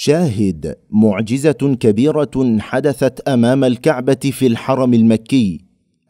شاهد معجزه كبيره حدثت امام الكعبه في الحرم المكي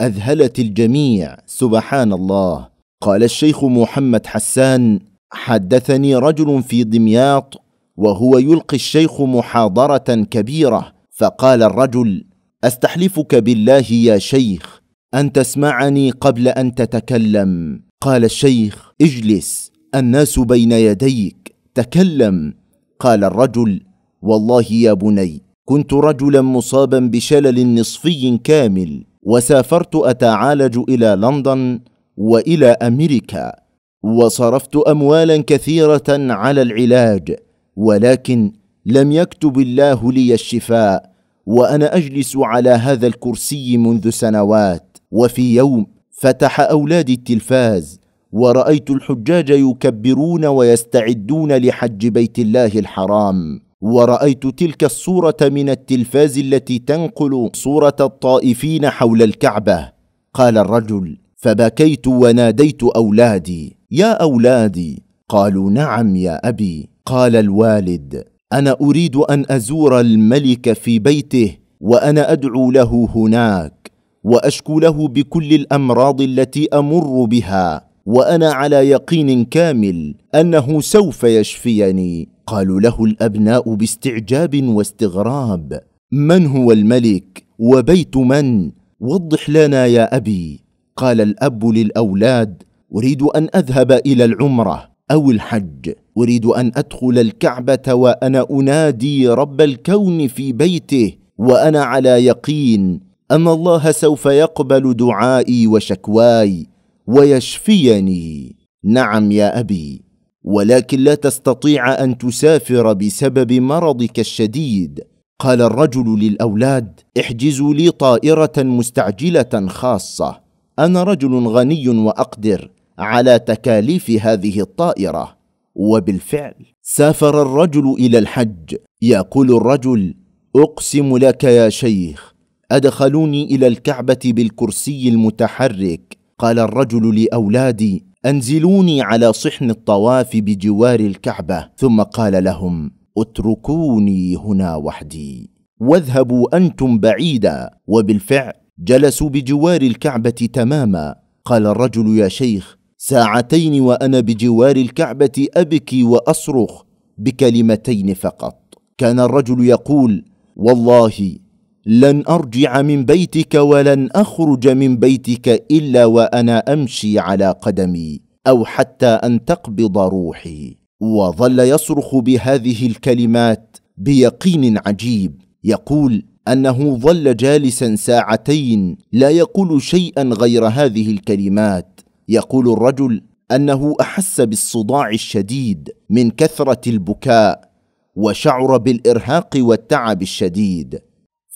اذهلت الجميع سبحان الله قال الشيخ محمد حسان حدثني رجل في دمياط وهو يلقي الشيخ محاضره كبيره فقال الرجل استحلفك بالله يا شيخ ان تسمعني قبل ان تتكلم قال الشيخ اجلس الناس بين يديك تكلم قال الرجل والله يا بني كنت رجلا مصابا بشلل نصفي كامل وسافرت اتعالج الى لندن والى امريكا وصرفت اموالا كثيره على العلاج ولكن لم يكتب الله لي الشفاء وانا اجلس على هذا الكرسي منذ سنوات وفي يوم فتح اولادي التلفاز ورايت الحجاج يكبرون ويستعدون لحج بيت الله الحرام ورأيت تلك الصورة من التلفاز التي تنقل صورة الطائفين حول الكعبة قال الرجل فبكيت وناديت أولادي يا أولادي قالوا نعم يا أبي قال الوالد أنا أريد أن أزور الملك في بيته وأنا أدعو له هناك وأشكو له بكل الأمراض التي أمر بها وأنا على يقين كامل أنه سوف يشفيني قالوا له الابناء باستعجاب واستغراب من هو الملك وبيت من وضح لنا يا ابي قال الاب للاولاد اريد ان اذهب الى العمره او الحج اريد ان ادخل الكعبه وانا انادي رب الكون في بيته وانا على يقين ان الله سوف يقبل دعائي وشكواي ويشفيني نعم يا ابي ولكن لا تستطيع ان تسافر بسبب مرضك الشديد قال الرجل للاولاد احجزوا لي طائره مستعجله خاصه انا رجل غني واقدر على تكاليف هذه الطائره وبالفعل سافر الرجل الى الحج يقول الرجل اقسم لك يا شيخ ادخلوني الى الكعبه بالكرسي المتحرك قال الرجل لاولادي انزلوني على صحن الطواف بجوار الكعبه ثم قال لهم اتركوني هنا وحدي واذهبوا انتم بعيدا وبالفعل جلسوا بجوار الكعبه تماما قال الرجل يا شيخ ساعتين وانا بجوار الكعبه ابكي واصرخ بكلمتين فقط كان الرجل يقول والله لن ارجع من بيتك ولن اخرج من بيتك الا وانا امشي على قدمي او حتى ان تقبض روحي وظل يصرخ بهذه الكلمات بيقين عجيب يقول انه ظل جالسا ساعتين لا يقول شيئا غير هذه الكلمات يقول الرجل انه احس بالصداع الشديد من كثره البكاء وشعر بالارهاق والتعب الشديد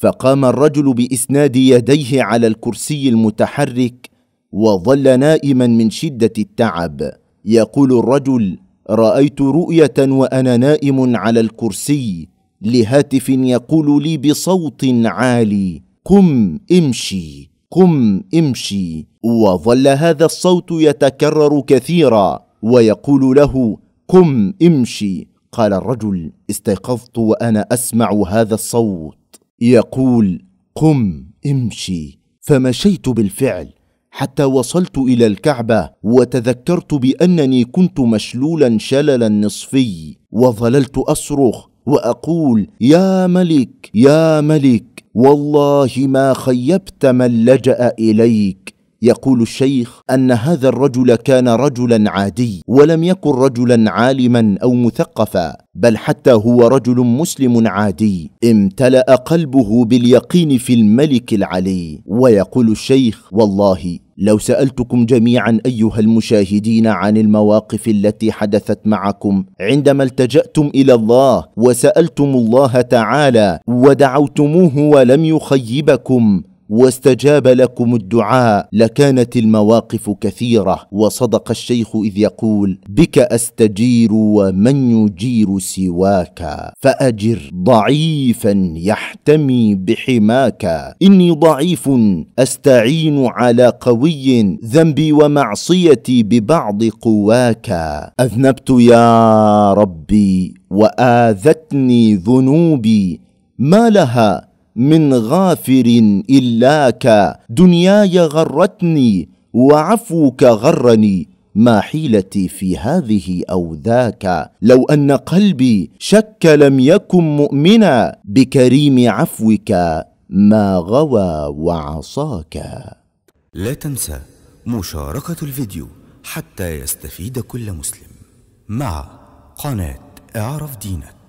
فقام الرجل باسناد يديه على الكرسي المتحرك وظل نائما من شده التعب يقول الرجل رايت رؤيه وانا نائم على الكرسي لهاتف يقول لي بصوت عالي قم امشي قم امشي وظل هذا الصوت يتكرر كثيرا ويقول له قم امشي قال الرجل استيقظت وانا اسمع هذا الصوت يقول قم امشي فمشيت بالفعل حتى وصلت الى الكعبه وتذكرت بانني كنت مشلولا شللا نصفي وظللت اصرخ واقول يا ملك يا ملك والله ما خيبت من لجا اليك يقول الشيخ ان هذا الرجل كان رجلا عادي ولم يكن رجلا عالما او مثقفا بل حتى هو رجل مسلم عادي امتلا قلبه باليقين في الملك العلي ويقول الشيخ والله لو سالتكم جميعا ايها المشاهدين عن المواقف التي حدثت معكم عندما التجاتم الى الله وسالتم الله تعالى ودعوتموه ولم يخيبكم واستجاب لكم الدعاء لكانت المواقف كثيره وصدق الشيخ اذ يقول بك استجير ومن يجير سواك فاجر ضعيفا يحتمي بحماك اني ضعيف استعين على قوي ذنبي ومعصيتي ببعض قواك اذنبت يا ربي واذتني ذنوبي ما لها من غافر إلاك دنياي غرتني وعفوك غرني ما حيلتي في هذه او ذاك لو ان قلبي شك لم يكن مؤمنا بكريم عفوك ما غوى وعصاك لا تنسى مشاركه الفيديو حتى يستفيد كل مسلم مع قناه اعرف دينك